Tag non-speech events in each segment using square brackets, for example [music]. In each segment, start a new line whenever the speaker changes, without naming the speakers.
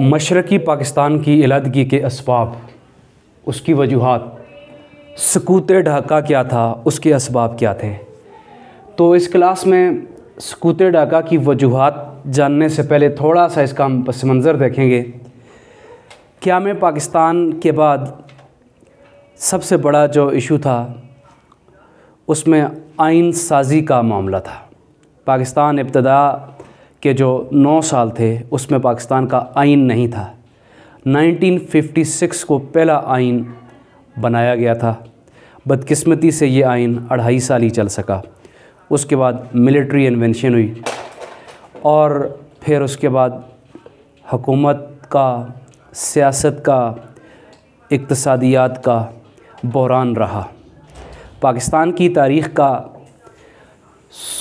मशरक़ी पाकिस्तान की इलादगी के इसबाब उसकी वजूहत सकूत ढाका क्या था उसके इसबाब क्या थे तो इस क्लास में सकूत ढाका की वजूहत जानने से पहले थोड़ा सा इसका हम पस मंज़र देखेंगे क्या में पाकिस्तान के बाद सबसे बड़ा जो इशू था उसमें आइन साजी का मामला था पाकिस्तान इब्तदा के जो नौ साल थे उसमें पाकिस्तान का आइन नहीं था 1956 को पहला आइन बनाया गया था बदकिस्मती से ये आइन अढ़ाई साल ही चल सका उसके बाद मिलिट्री इन्वेंशन हुई और फिर उसके बाद हकूमत का सियासत का इकतसादियात का बहरान रहा पाकिस्तान की तारीख़ का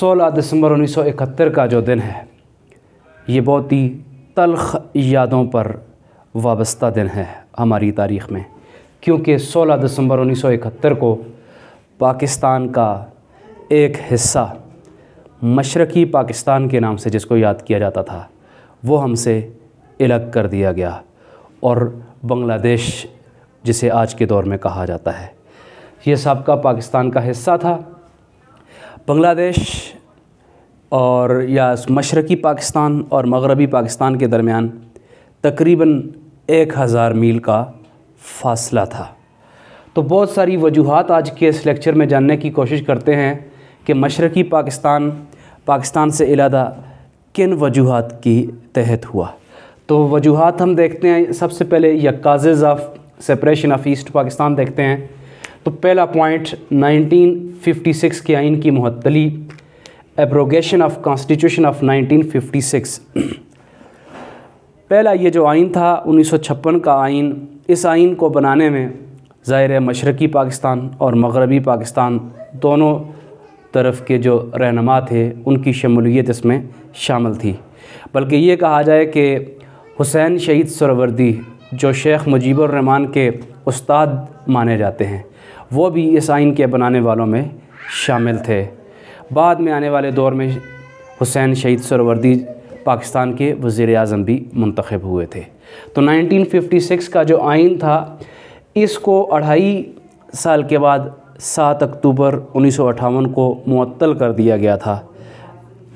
16 दिसंबर 1971 का जो दिन है ये बहुत ही तलख यादों पर वाबस्ता दिन है हमारी तारीख़ में क्योंकि 16 दिसंबर 1971 को पाकिस्तान का एक हिस्सा मशरक़ी पाकिस्तान के नाम से जिसको याद किया जाता था वो हमसे अलग कर दिया गया और बांग्लादेश जिसे आज के दौर में कहा जाता है ये सबका पाकिस्तान का हिस्सा था बांग्लादेश और या मशरक़ी पाकिस्तान और मगरबी पाकिस्तान के दरमियान तकरीबन एक हज़ार मील का फासला था तो बहुत सारी वजूहत आज के इस लेक्चर में जानने की कोशिश करते हैं कि मशरक़ी पाकिस्तान पाकिस्तान से इलादा किन वजूहत की तहत हुआ तो वजूहत हम देखते हैं सबसे पहले causes of separation of East Pakistan देखते हैं तो पहला पॉइंट 1956 के आइन की मतली एब्रोगेशन ऑफ कॉन्स्टिट्यूशन ऑफ 1956 पहला ये जो आइन था 1956 का आइन इस आइन को बनाने में ज़ाहिर मशरक़ी पाकिस्तान और मगरबी पाकिस्तान दोनों तरफ के जो रहनमा थे उनकी शमूलियत इसमें शामिल थी बल्कि ये कहा जाए कि हुसैन शहीद सरवर्दी जो शेख मुजीबरहमान के उस्ताद माने जाते हैं वो भी इस आइन के बनाने वालों में शामिल थे बाद में आने वाले दौर में हुसैन शहीद सरवर्दी पाकिस्तान के वज़ी अजम भी मंतखब हुए थे तो 1956 का जो आइन था इसको अढ़ाई साल के बाद सात अक्टूबर उन्नीस को मअतल कर दिया गया था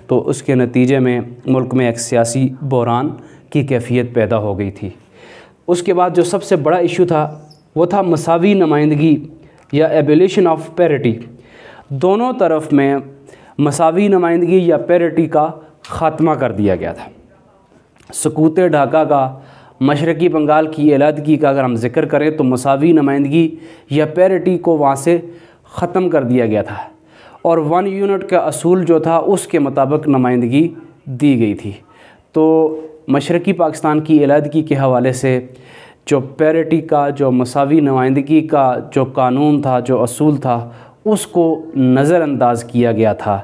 तो उसके नतीजे में मुल्क में एक सियासी बहरान की कैफियत पैदा हो गई थी उसके बाद जो सबसे बड़ा इशू था वो था मसावी नुमाइंदगी या एबोलिशन ऑफ पैरिटी दोनों तरफ में मसावी नुमाइंदगी या पेरिटी का खात्मा कर दिया गया था सकूत ढाका का मशरक़ी बंगाल की एलादगी का अगर हम जिक्र करें तो मसावी नुमाइंदगी या पेरिटी को वहाँ से ख़त्म कर दिया गया था और वन यूनिट का असूल जो था उसके मुताबिक नुमाइंदगी दी गई थी तो मशरक़ी पाकिस्तान की एलादगी के हवाले से जो पेरिटी का जो मसावी नुमाइंदगी का जो कानून था जो असूल था उसको नज़रअंदाज किया गया था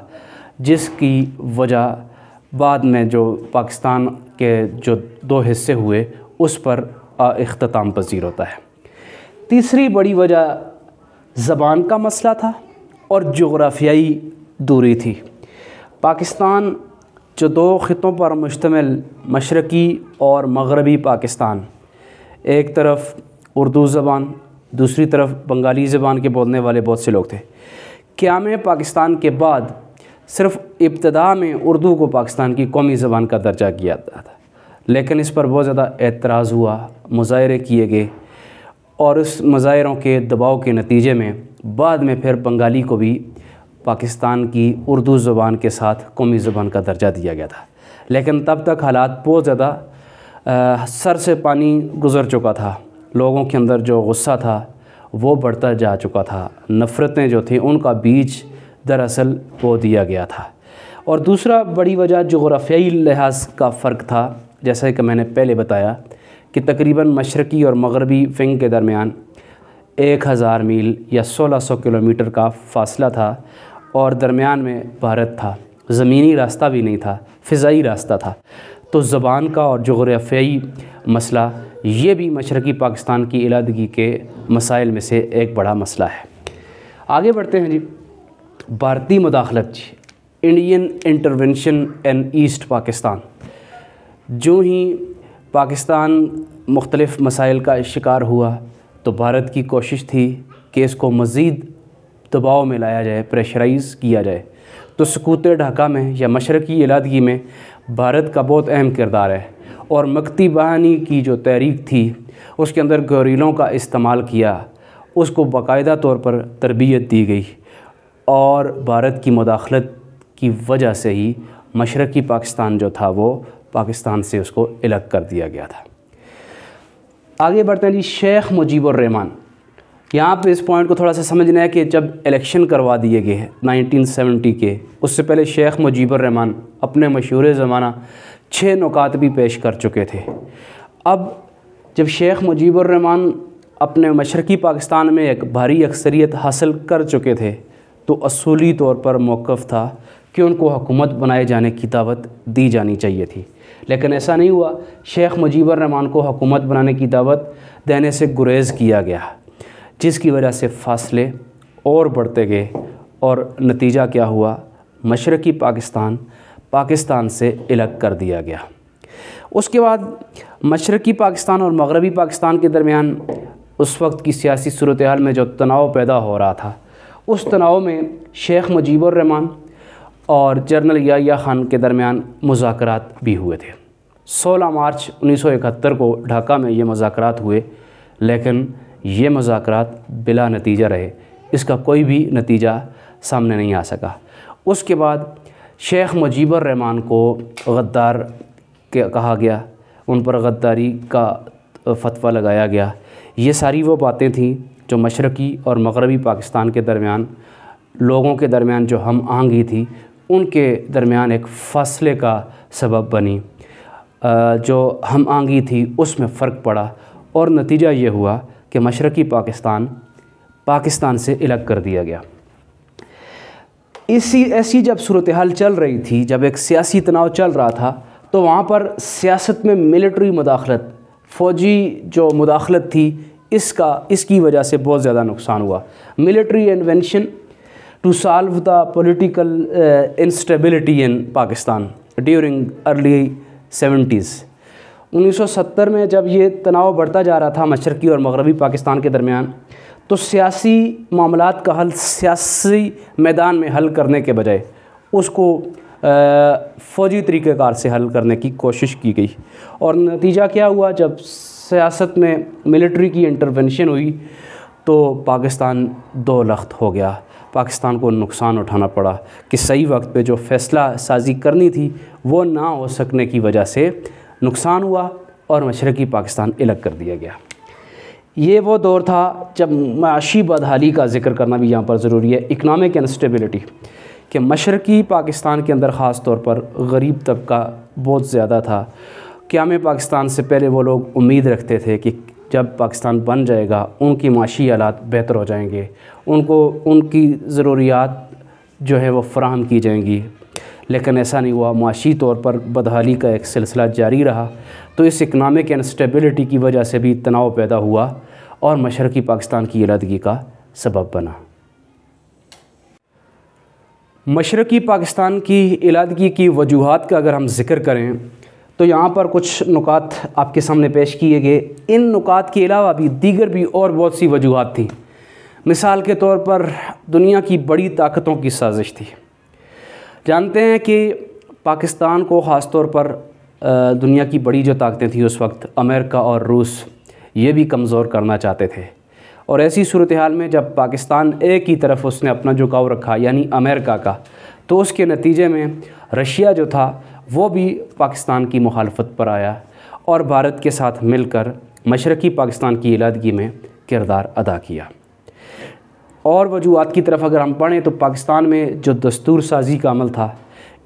जिसकी वजह बाद में जो पाकिस्तान के जो दो हिस्से हुए उस पर अख्ताम पजीर होता है तीसरी बड़ी वजह ज़बान का मसला था और जोग्राफियाई दूरी थी पाकिस्तान जो दो ख़ों पर मुश्तमिल मशरक़ी और मगरबी पाकिस्तान एक तरफ उर्दू ज़बान दूसरी तरफ बंगाली ज़बान के बोलने वाले बहुत से लोग थे क़्याम पाकिस्तान के बाद सिर्फ इब्तदा में उर्दू को पाकिस्तान की कौमी ज़बान का दर्जा किया जाता था लेकिन इस पर बहुत ज़्यादा एतराज़ हुआ मुजाहरे किए गए और उस मुजाहरों के दबाव के नतीजे में बाद में फिर बंगाली को भी पाकिस्तान की उर्दू ज़बान के साथ कौमी ज़बान का दर्जा दिया गया था लेकिन तब तक हालात बहुत ज़्यादा सर से पानी गुज़र चुका था लोगों के अंदर जो गुस्सा था वो बढ़ता जा चुका था नफ़रतें जो थी उनका बीज दरअसल वो दिया गया था और दूसरा बड़ी वजह जोग्राफियाई लिहाज का फ़र्क था जैसा कि मैंने पहले बताया कि तकरीबन मशरक़ी और मगरबी फिंग के दरमियान एक हज़ार मील या सोलह सौ किलोमीटर का फासला था और दरमियान में भारत था ज़मीनी रास्ता भी नहीं था फ़िज़ाई रास्ता था तो ज़बान का और जोग्राफियाई मसला ये भी मशरक़ी पाकिस्तान की इलादगी के मसाइल में से एक बड़ा मसला है आगे बढ़ते हैं जी भारतीय मुदाखलत Indian intervention in east Pakistan जो ही पाकिस्तान मुख्तलफ़ मसाइल का शिकार हुआ तो भारत की कोशिश थी कि इसको मज़ीद दबाव में लाया जाए प्रेशराइज किया जाए तो सकूत ढाका में या मशरक़ी इलादगी में भारत का बहुत अहम किरदार है और मकती बहानी की जो तहरीक थी उसके अंदर गरीलों का इस्तेमाल किया उसको बाकायदा तौर पर तरबियत दी गई और भारत की मुदाखलत की वजह से ही मशरक़ी पाकिस्तान जो था वो पाकिस्तान से उसको अलग कर दिया गया था आगे बढ़ते हैं जी शेख मुजीबरहमान यहाँ पे इस पॉइंट को थोड़ा सा समझना है कि जब इलेक्शन करवा दिए गए हैं 1970 के उससे पहले शेख मुजीबरहमान अपने मशहूर ज़माना छः नुकात भी पेश कर चुके थे अब जब शेख मुजीबरहमान अपने मशरक़ी पाकिस्तान में एक भारी अक्सरियत हासिल कर चुके थे तो असूली तौर पर मौक़ था कि उनको हुकूमत बनाए जाने की दावत दी जानी चाहिए थी लेकिन ऐसा नहीं हुआ शेख मुजीबर रहमान को हुकूमत बनाने की दावत देने से गुरेज़ किया गया जिसकी वजह से फासले और बढ़ते गए और नतीजा क्या हुआ मशरक़ी पाकिस्तान पाकिस्तान से अलग कर दिया गया उसके बाद मशरक़ी पाकिस्तान और मगरबी पाकिस्तान के दरमियान उस वक्त की सियासी सूरत हाल में जो तनाव पैदा हो रहा था उस तनाव में शेख मुजीबरहमान और जनरल या खान के दरमियान मुजाकर भी हुए थे 16 मार्च 1971 को ढाका में ये मजाक हुए लेकिन ये मजाक बिला नतीजा रहे इसका कोई भी नतीजा सामने नहीं आ सका उसके बाद शेख मुजीबरहमान रहमान को गद्दार के कहा गया उन पर गद्दारी का फतवा लगाया गया ये सारी वो बातें थीं जो मशरक़ी और मगरबी पाकिस्तान के दरमियान लोगों के दरमियान जो हम आँगी थी उनके दरमियान एक फ़ासले का सबब बनी जो हम आँगी थी उसमें फ़र्क पड़ा और नतीजा ये हुआ कि मशरक़ी पाकिस्तान पाकिस्तान से अलग कर दिया गया इसी ऐसी जब सूरत हाल चल रही थी जब एक सियासी तनाव चल रहा था तो वहाँ पर सियासत में मिलिट्री मुदाखलत फ़ौजी जो मुदाखलत थी इसका इसकी वजह से बहुत ज़्यादा नुकसान हुआ military invention to solve the political instability in Pakistan during early seventies 1970 में जब ये तनाव बढ़ता जा रहा था मशरकी और मगरबी पाकिस्तान के दरमियान तो सियासी मामला का हल सियासी मैदान में हल करने के बजाय उसको uh, फ़ौजी तरीक़ेकार से हल करने की कोशिश की गई और नतीजा क्या हुआ जब सियासत में मिलिट्री की इंटरवेंशन हुई तो पाकिस्तान दो लख्त हो गया पाकिस्तान को नुकसान उठाना पड़ा कि सही वक्त पे जो फ़ैसला साजी करनी थी वो ना हो सकने की वजह से नुकसान हुआ और मशरक़ी पाकिस्तान अलग कर दिया गया ये वो दौर था जब माशी बदहाली का जिक्र करना भी यहाँ पर ज़रूरी है इकनॉमिक अनस्टेबिलिटी कि मशरक़ी पाकिस्तान के अंदर ख़ास तौर पर गरीब तबका बहुत ज़्यादा था क़्याम पाकिस्तान से पहले वो लोग उम्मीद रखते थे कि जब पाकिस्तान बन जाएगा उनकी माशी हालात बेहतर हो जाएंगे उनको उनकी ज़रूरियात जो है वो फ़राहम की जाएंगी लेकिन ऐसा नहीं हुआ माशी तौर पर बदहाली का एक सिलसिला जारी रहा तो इस इकनॉमिक अनस्टेबिलिटी की वजह से भी तनाव पैदा हुआ और मशरक़ी पाकिस्तान की अलहदगी का सबब बना मशरक़ी पाकिस्तान की इलादगी की वजूहत का अगर हम ज़िक्र करें तो यहाँ पर कुछ नुकात आपके सामने पेश किए गए इन नुकात के अलावा भी दीगर भी और बहुत सी वजूहत थी मिसाल के तौर पर दुनिया की बड़ी ताकतों की साजिश थी जानते हैं कि पाकिस्तान को ख़ास तौर पर दुनिया की बड़ी जो ताकतें थी उस वक्त अमेरिका और रूस ये भी कमज़ोर करना चाहते थे और ऐसी सूरत हाल में जब पाकिस्तान एक ही तरफ उसने अपना झुकाव रखा यानी अमेरिका का तो उसके नतीजे में रशिया जो था वो भी पाकिस्तान की मुखालफत पर आया और भारत के साथ मिलकर मशरक़ी पाकिस्तान की इलादगी में किरदार अदा किया और वजूहत की तरफ अगर हम पढ़ें तो पाकिस्तान में जो दस्तूर साजी का अमल था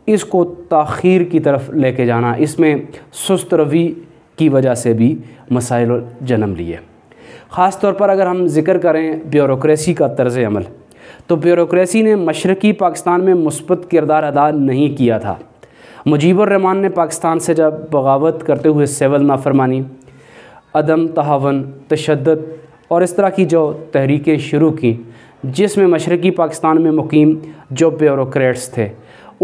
इसको तखीर की तरफ लेके जाना इसमें सुस्त रवी की वजह से भी मसाइल जन्म लिए ख़ास तौर पर अगर हम जिक्र करें ब्यूरोसी का तर्ज अमल तो ब्यूरोसी ने मशरक़ी पाकिस्तान में मुस्बत किरदार अदा नहीं किया था मुजीबरहमान ने पाकिस्तान से जब बगावत करते हुए सेवल नाफरमानी अदम तहावन तशद और इस तरह की जो तहरीकें शुरू की जिसमें मशरक़ी पाकिस्तान में मुकीम जो ब्यूरोट्स थे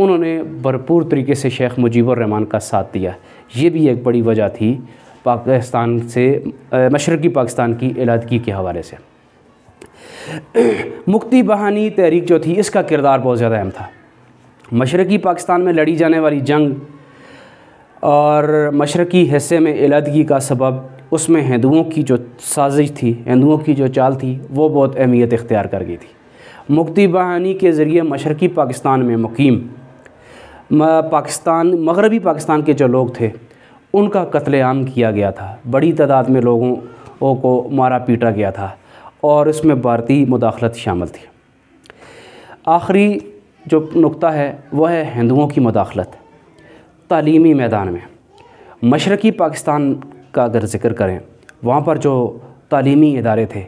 उन्होंने भरपूर तरीके से शेख मुजीबरहमान का साथ दिया ये भी एक बड़ी वजह थी पाकिस्तान से मशरक़ी पाकिस्तान की इलादगी के हवाले से [clears throat] मुक्ति बहानी तहरीक जो थी इसका किरदार बहुत ज़्यादा अहम था मशरक़ी पाकिस्तान में लड़ी जाने वाली जंग और मशरक़ी हिस्से में इलादगी का सबब उसमें हिंदुओं की जो साजिश थी हिंदुओं की जो चाल थी वो बहुत अहमियत इख्तियार कर गई थी मुक्ति बहानी के ज़रिए मशरक़ी पाकिस्तान में मुकीम पाकिस्तान मगरबी पाकिस्तान के जो लोग थे उनका कत्लेआम किया गया था बड़ी तादाद में लोगों को मारा पीटा गया था और इसमें भारतीय मुदाखलत शामिल थी आखिरी जो नुक्ता है वह है हिंदुओं की मदाखलत तालीमी मैदान में मशरक़ी पाकिस्तान का अगर ज़िक्र करें वहाँ पर जो तालीमी इदारे थे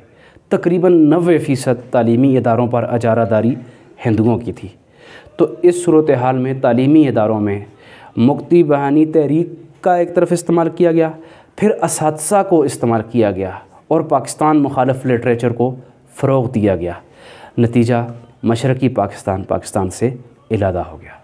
तकरीबन नबे फ़ीसद तलीमी इदारों पर अजारादारी हिंदुओं की थी तो इस सूरत हाल में तालीमी इदारों में मुक्ति बहानी तहरीक का एक तरफ इस्तेमाल किया गया फिर इस को इस्तेमाल किया गया और पाकिस्तान मुखालफ लिटरेचर को फ़रोग दिया गया नतीजा मशरक़ी पाकिस्तान पाकिस्तान से इलादा हो गया